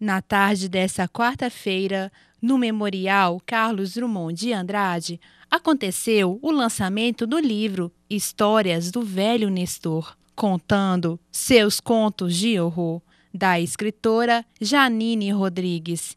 Na tarde dessa quarta-feira, no Memorial Carlos Drummond de Andrade, aconteceu o lançamento do livro Histórias do Velho Nestor, contando seus contos de horror, da escritora Janine Rodrigues.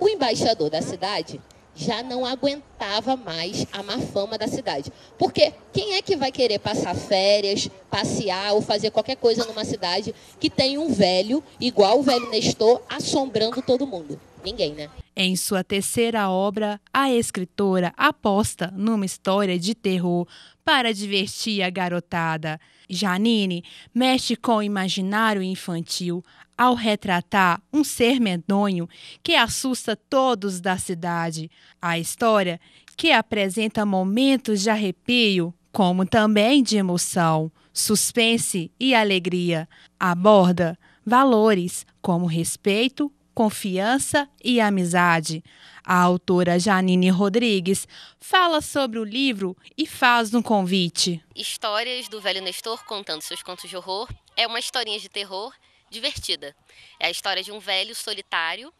O embaixador da cidade já não aguentava mais a má fama da cidade. Porque quem é que vai querer passar férias, passear ou fazer qualquer coisa numa cidade que tem um velho, igual o velho Nestor, assombrando todo mundo? Ninguém, né? Em sua terceira obra, a escritora aposta numa história de terror para divertir a garotada. Janine mexe com o imaginário infantil ao retratar um ser medonho que assusta todos da cidade. A história que apresenta momentos de arrepio, como também de emoção, suspense e alegria. Aborda valores como respeito, confiança e amizade. A autora Janine Rodrigues fala sobre o livro e faz um convite. Histórias do Velho Nestor contando seus contos de horror é uma historinha de terror divertida. É a história de um velho solitário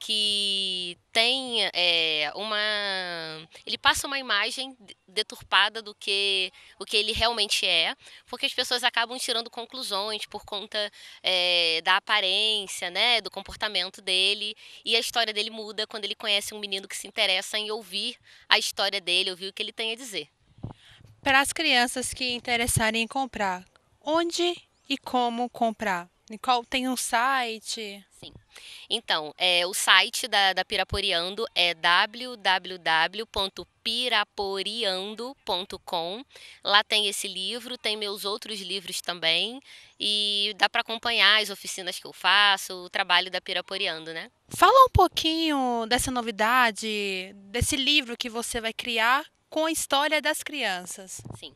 que tem é, uma. Ele passa uma imagem deturpada do que o que ele realmente é, porque as pessoas acabam tirando conclusões por conta é, da aparência, né, do comportamento dele, e a história dele muda quando ele conhece um menino que se interessa em ouvir a história dele, ouvir o que ele tem a dizer. Para as crianças que interessarem em comprar, onde e como comprar? Em qual tem um site? Então, é, o site da, da Piraporeando é www.piraporeando.com. Lá tem esse livro, tem meus outros livros também. E dá para acompanhar as oficinas que eu faço, o trabalho da Piraporeando, né? Fala um pouquinho dessa novidade, desse livro que você vai criar com a história das crianças. Sim.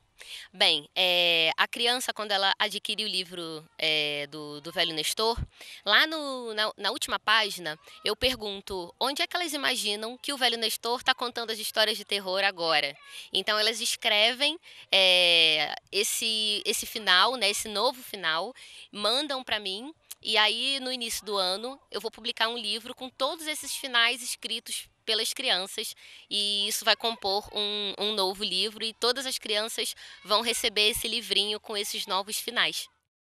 Bem, é, a criança, quando ela adquire o livro é, do, do velho Nestor, lá no, na, na, última página eu pergunto onde é que elas imaginam que o velho Nestor está contando as histórias de terror agora. Então elas escrevem é, esse, esse final, né, esse novo final, mandam para mim. E aí, no início do ano, eu vou publicar um livro com todos esses finais escritos pelas crianças. E isso vai compor um, um novo livro, e todas as crianças vão receber esse livrinho com esses novos finais.